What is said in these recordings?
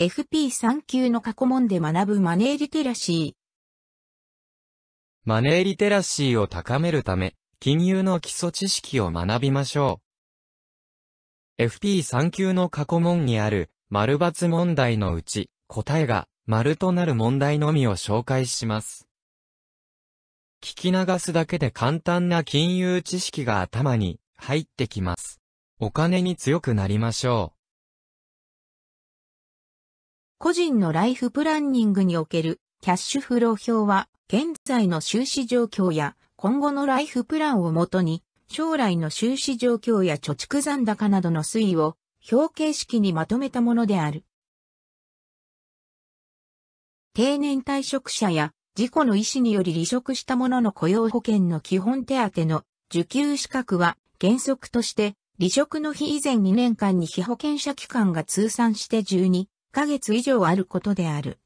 FP3 級の過去問で学ぶマネーリテラシー。マネーリテラシーを高めるため、金融の基礎知識を学びましょう。FP3 級の過去問にある、丸抜問題のうち、答えが、丸となる問題のみを紹介します。聞き流すだけで簡単な金融知識が頭に入ってきます。お金に強くなりましょう。個人のライフプランニングにおけるキャッシュフロー表は、現在の収支状況や今後のライフプランをもとに、将来の収支状況や貯蓄残高などの推移を表形式にまとめたものである。定年退職者や事故の意思により離職した者の雇用保険の基本手当の受給資格は原則として離職の日以前2年間に被保険者期間が通算して12ヶ月以上あることである。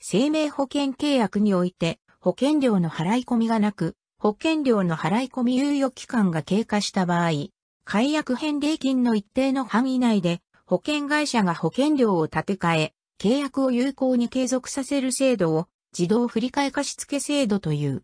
生命保険契約において保険料の払い込みがなく、保険料の払い込み猶予期間が経過した場合、解約返礼金の一定の範囲内で保険会社が保険料を立て替え、契約を有効に継続させる制度を自動振替貸付制度という。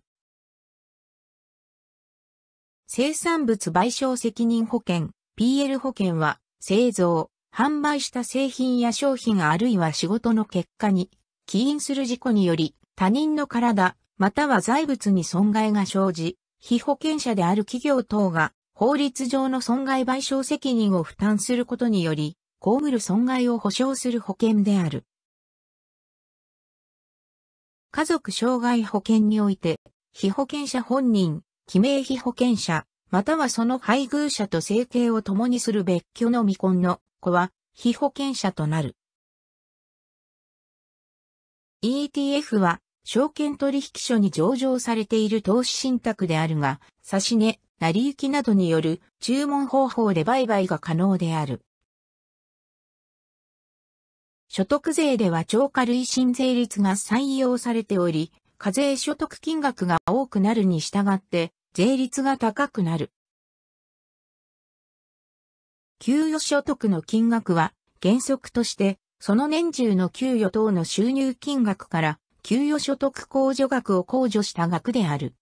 生産物賠償責任保険 PL 保険は製造、販売した製品や商品あるいは仕事の結果に起因する事故により他人の体または財物に損害が生じ、被保険者である企業等が法律上の損害賠償責任を負担することにより、被る損害を保障する保険である。家族障害保険において、被保険者本人、記名被保険者、またはその配偶者と生計を共にする別居の未婚の子は、被保険者となる。ETF は、証券取引所に上場されている投資信託であるが、差し値、成り行きなどによる注文方法で売買が可能である。所得税では超過累進税率が採用されており、課税所得金額が多くなるに従って、税率が高くなる。給与所得の金額は原則としてその年中の給与等の収入金額から給与所得控除額を控除した額である。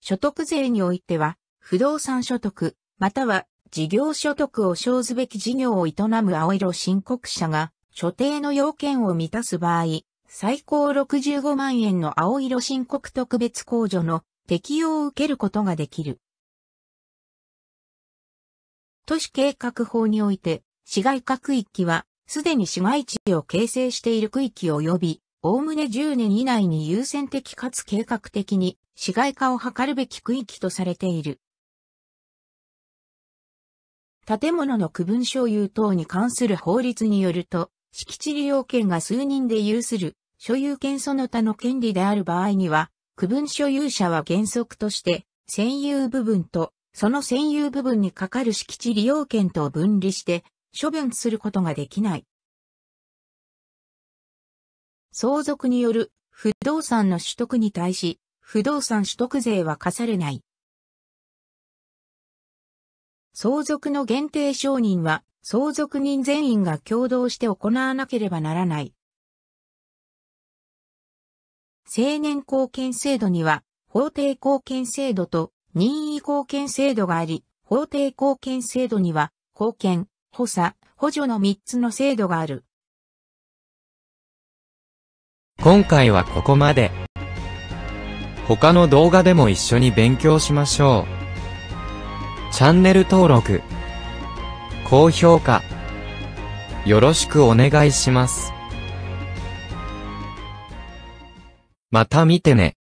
所得税においては、不動産所得、または事業所得を生ずべき事業を営む青色申告者が、所定の要件を満たす場合、最高65万円の青色申告特別控除の適用を受けることができる。都市計画法において、市街化区域は、すでに市街地を形成している区域及び、おおむね10年以内に優先的かつ計画的に市街化を図るべき区域とされている。建物の区分所有等に関する法律によると、敷地利用権が数人で有する、所有権その他の権利である場合には、区分所有者は原則として、占有部分と、その占有部分にかかる敷地利用権と分離して、処分することができない。相続による不動産の取得に対し、不動産取得税は課されない。相続の限定承認は、相続人全員が共同して行わなければならない。成年後見制度には、法定後見制度と任意後見制度があり、法定後見制度には、後見、補佐、補助の3つの制度がある。今回はここまで。他の動画でも一緒に勉強しましょう。チャンネル登録。高評価、よろしくお願いします。また見てね。